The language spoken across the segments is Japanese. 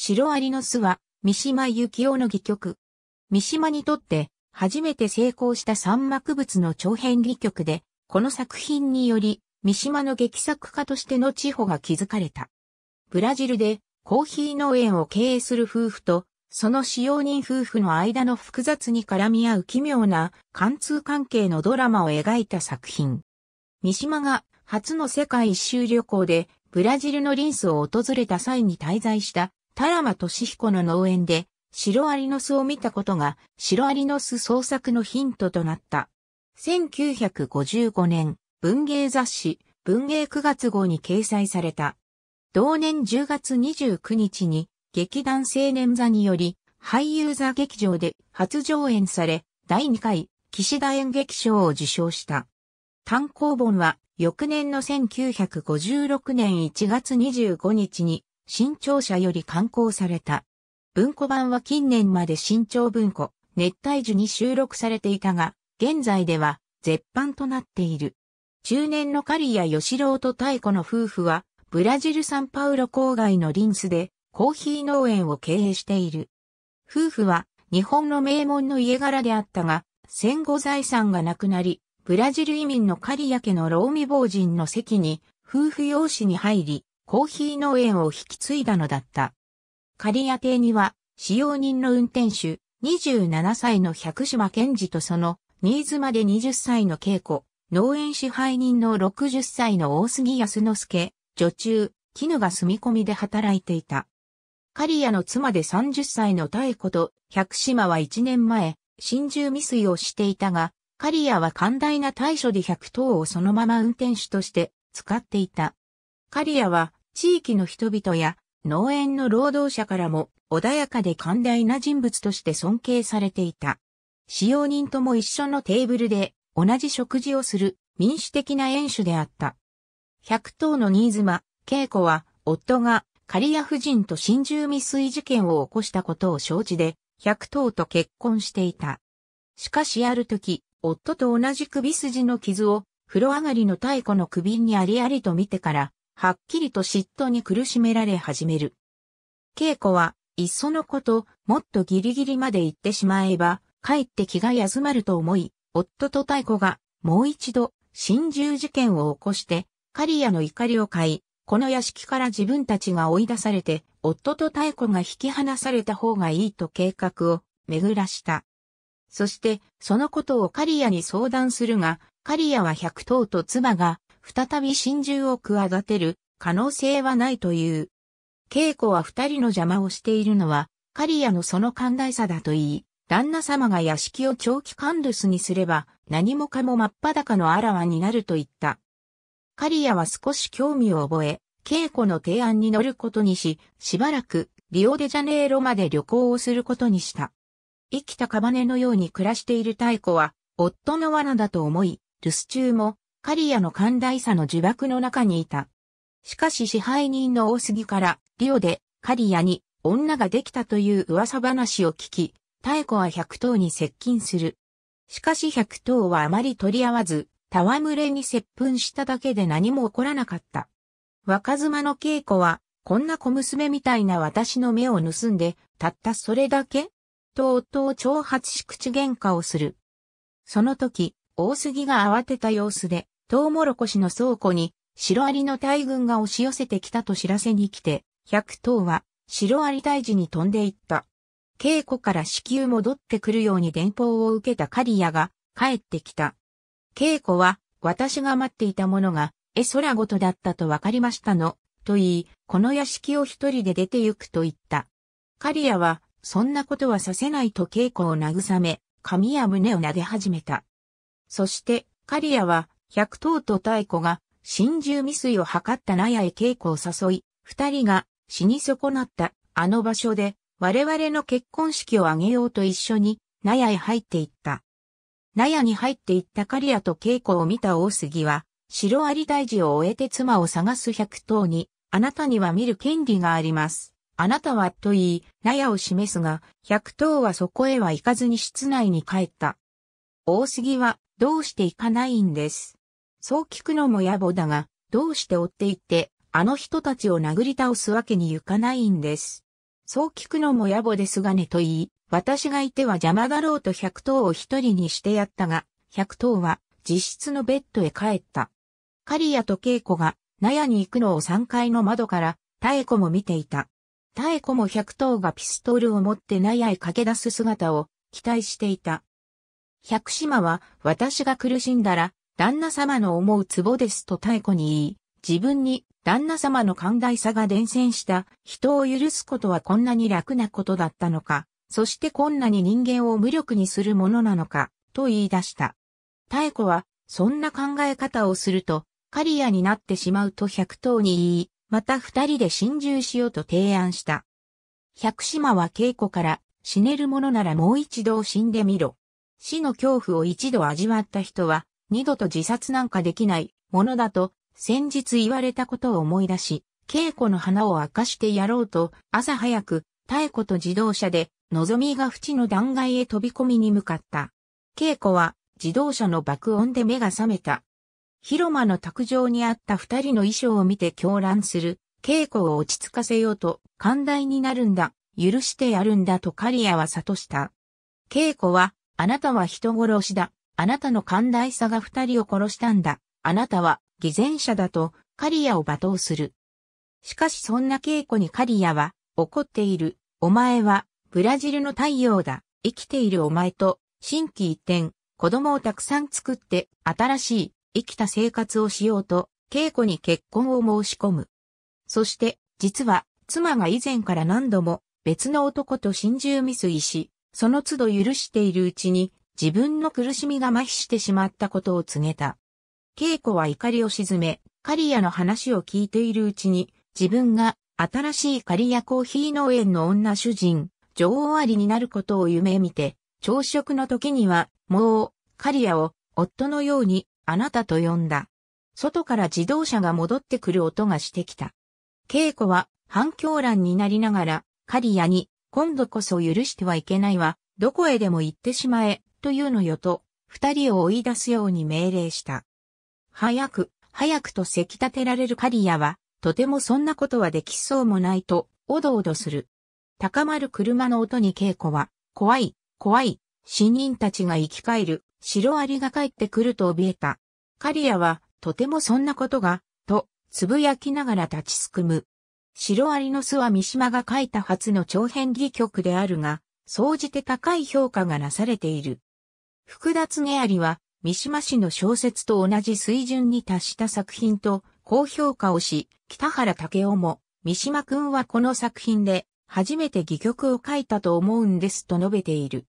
シロアリの巣は、三島由紀夫の戯曲。三島にとって、初めて成功した三幕物の長編戯曲で、この作品により、三島の劇作家としての地方が築かれた。ブラジルで、コーヒー農園を経営する夫婦と、その使用人夫婦の間の複雑に絡み合う奇妙な貫通関係のドラマを描いた作品。三島が初の世界一周旅行でブラジルのリンスを訪れた際に滞在した田シ俊彦の農園で、シロアリの巣を見たことが、シロアリの巣創作のヒントとなった。1955年、文芸雑誌、文芸9月号に掲載された。同年10月29日に、劇団青年座により、俳優座劇場で初上演され、第2回、岸田演劇賞を受賞した。単行本は、翌年の1956年1月25日に、新潮社より刊行された。文庫版は近年まで新潮文庫、熱帯樹に収録されていたが、現在では絶版となっている。中年の刈谷義郎と太子の夫婦は、ブラジルサンパウロ郊外のリンスでコーヒー農園を経営している。夫婦は日本の名門の家柄であったが、戦後財産がなくなり、ブラジル移民の狩谷家の老未亡人の席に夫婦養子に入り、コーヒー農園を引き継いだのだった。リ屋邸には、使用人の運転手、27歳の百島健二とその、新妻で20歳の稽子、農園支配人の60歳の大杉康之助、女中、絹が住み込みで働いていた。リアの妻で30歳の妙子と、百島は1年前、心中未遂をしていたが、リアは寛大な対処で百島頭をそのまま運転手として使っていた。リアは地域の人々や農園の労働者からも穏やかで寛大な人物として尊敬されていた。使用人とも一緒のテーブルで同じ食事をする民主的な演手であった。百頭の新妻、恵子は夫が刈谷夫人と心中未遂事件を起こしたことを承知で百頭と結婚していた。しかしある時、夫と同じ首筋の傷を風呂上がりの太古の首にありありと見てからはっきりと嫉妬に苦しめられ始める。稽古は、いっそのこと、もっとギリギリまで行ってしまえば、かえって気が休まると思い、夫と太鼓が、もう一度、心中事件を起こして、カリアの怒りを買い、この屋敷から自分たちが追い出されて、夫と太鼓が引き離された方がいいと計画を巡らした。そして、そのことをカリアに相談するが、刈谷は百頭と妻が再び真珠を企てる可能性はないという。稽古は二人の邪魔をしているのは、カリアのその寛大さだと言い、旦那様が屋敷を長期間留守にすれば、何もかも真っ裸のあらわになると言った。カリアは少し興味を覚え、稽古の提案に乗ることにし、しばらくリオデジャネイロまで旅行をすることにした。生きたカバネのように暮らしている太鼓は、夫の罠だと思い、留守中も刈谷の寛大さの呪縛の中にいた。しかし支配人の大杉から、リオで、刈谷に女ができたという噂話を聞き、妙子は百頭に接近する。しかし百頭はあまり取り合わず、戯れに接吻しただけで何も起こらなかった。若妻の稽古は、こんな小娘みたいな私の目を盗んで、たったそれだけと夫を挑発し口喧嘩をする。その時、大杉が慌てた様子で、トウモロコシの倉庫に、シロアリの大群が押し寄せてきたと知らせに来て、百頭は、シロアリ退治に飛んでいった。稽古から至急戻ってくるように電報を受けた刈谷が、帰ってきた。稽古は、私が待っていたものが、絵空ごとだったと分かりましたの、と言い、この屋敷を一人で出て行くと言った。刈谷は、そんなことはさせないと稽古を慰め、髪や胸を撫で始めた。そして、刈谷は、百頭と太鼓が、心中未遂を図った納屋へ稽古を誘い、二人が死に損なったあの場所で我々の結婚式を挙げようと一緒に納屋へ入っていった。納屋に入っていった刈谷と稽古を見た大杉は、白あり大治を終えて妻を探す百頭に、あなたには見る権利があります。あなたはと言い、納屋を示すが、百頭はそこへは行かずに室内に帰った。大杉はどうして行かないんです。そう聞くのも野暮だが、どうして追って行って、あの人たちを殴り倒すわけに行かないんです。そう聞くのも野暮ですがねと言い、私がいては邪魔だろうと百頭を一人にしてやったが、百頭は実質のベッドへ帰った。刈谷と稽古が納屋に行くのを3階の窓から妙子も見ていた。妙子も百頭がピストルを持って納屋へ駆け出す姿を期待していた。百島は、私が苦しんだら、旦那様の思うツボですと太鼓に言い、自分に旦那様の寛大さが伝染した人を許すことはこんなに楽なことだったのか、そしてこんなに人間を無力にするものなのか、と言い出した。太鼓は、そんな考え方をすると、カリアになってしまうと百頭に言い、また二人で心中しようと提案した。百島は稽古から、死ねるものならもう一度死んでみろ、死の恐怖を一度味わった人は、二度と自殺なんかできないものだと、先日言われたことを思い出し、稽古の花を明かしてやろうと、朝早く、太子と自動車で、望みが淵の断崖へ飛び込みに向かった。稽古は、自動車の爆音で目が覚めた。広間の卓上にあった二人の衣装を見て狂乱する。稽古を落ち着かせようと、寛大になるんだ、許してやるんだと刈谷は悟した。稽古は、あなたは人殺しだ。あなたの寛大さが二人を殺したんだ。あなたは偽善者だとカリアを罵倒する。しかしそんな稽古にカリアは怒っている。お前はブラジルの太陽だ。生きているお前と心機一転、子供をたくさん作って新しい生きた生活をしようと稽古に結婚を申し込む。そして実は妻が以前から何度も別の男と心中未遂し、その都度許しているうちに自分の苦しみが麻痺してしまったことを告げた。稽古は怒りを鎮め、カリアの話を聞いているうちに自分が新しいカリアコーヒー農園の女主人、女王アリになることを夢見て、朝食の時にはもうカリアを夫のようにあなたと呼んだ。外から自動車が戻ってくる音がしてきた。稽古は反響欄になりながら、カリアに今度こそ許してはいけないわ、どこへでも行ってしまえ、というのよと、二人を追い出すように命令した。早く、早くとせき立てられるカリアは、とてもそんなことはできそうもないと、おどおどする。高まる車の音に稽古は、怖い、怖い、死人たちが生き返る、白アリが帰ってくると怯えた。カリアは、とてもそんなことが、と、つぶやきながら立ちすくむ。シロアリの巣は三島が書いた初の長編戯曲であるが、総じて高い評価がなされている。福田ア有は、三島氏の小説と同じ水準に達した作品と高評価をし、北原武雄も、三島くんはこの作品で、初めて戯曲を書いたと思うんですと述べている。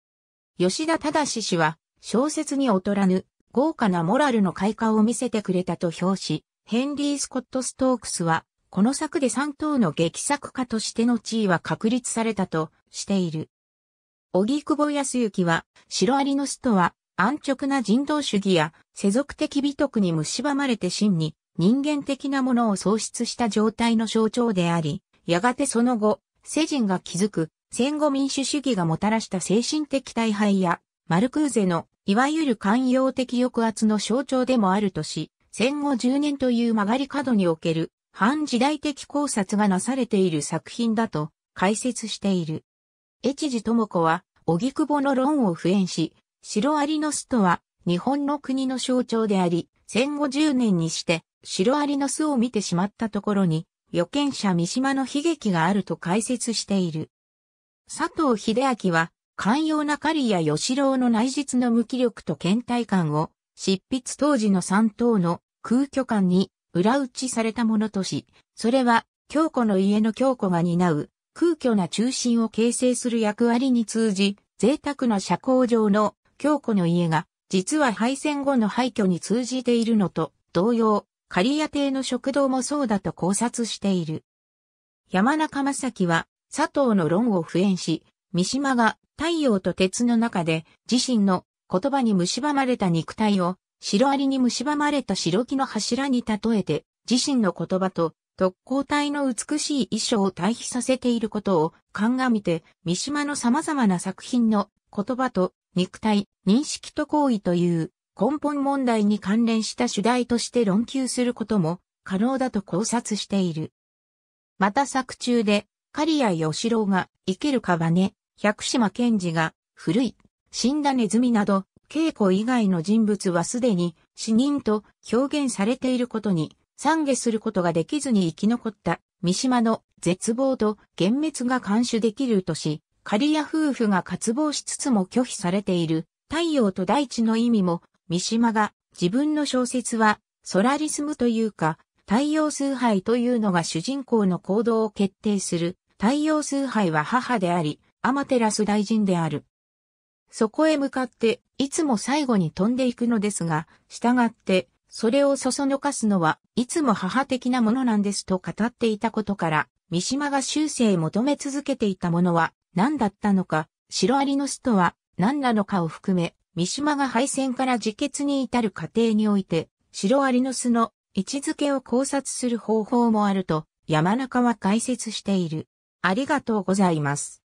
吉田正氏は、小説に劣らぬ、豪華なモラルの開花を見せてくれたと評し、ヘンリー・スコット・ストークスは、この作で3等の劇作家としての地位は確立されたとしている。荻窪康之は、シロアリのスとは、安直な人道主義や世俗的美徳に蝕まれて真に人間的なものを喪失した状態の象徴であり、やがてその後、世人が築く戦後民主主義がもたらした精神的大敗や、マルクーゼのいわゆる寛容的抑圧の象徴でもあるとし、戦後10年という曲がり角における反時代的考察がなされている作品だと解説している。越智智子は、荻窪の論を敷演し、シロアリの巣とは、日本の国の象徴であり、戦後10年にして、シロアリの巣を見てしまったところに、予見者三島の悲劇があると解説している。佐藤秀明は、寛容な狩りや吉郎の内実の無気力と倦怠感を、執筆当時の三島の空虚感に裏打ちされたものとし、それは、京子の家の京子が担う、空虚な中心を形成する役割に通じ、贅沢な社交上の京子の家が、実は敗戦後の廃墟に通じているのと、同様、刈谷邸の食堂もそうだと考察している。山中正樹は、佐藤の論を敷衍し、三島が太陽と鉄の中で自身の言葉に蝕まれた肉体をシロアリに蝕まれた白木の柱に例えて、自身の言葉と特攻隊の美しい衣装を対比させていることを鑑みて、三島の様々な作品の言葉と肉体、認識と行為という根本問題に関連した主題として論求することも可能だと考察している。また作中で、刈谷義郎が生けるかばね、百島賢治が古い、死んだネズミなど稽古以外の人物はすでに死人と表現されていることに、懺悔することができずに生き残った三島の絶望と幻滅が監視できるとし、刈谷夫婦が渇望しつつも拒否されている太陽と大地の意味も、三島が自分の小説はソラリスムというか、太陽崇拝というのが主人公の行動を決定する。太陽崇拝は母であり、アマテラス大臣である。そこへ向かって、いつも最後に飛んでいくのですが、従って、それをそそのかすのは、いつも母的なものなんですと語っていたことから、三島が修正求め続けていたものは、何だったのか、シロアリの巣とは、何なのかを含め、三島が敗戦から自決に至る過程において、シロアリの巣の位置づけを考察する方法もあると、山中は解説している。ありがとうございます。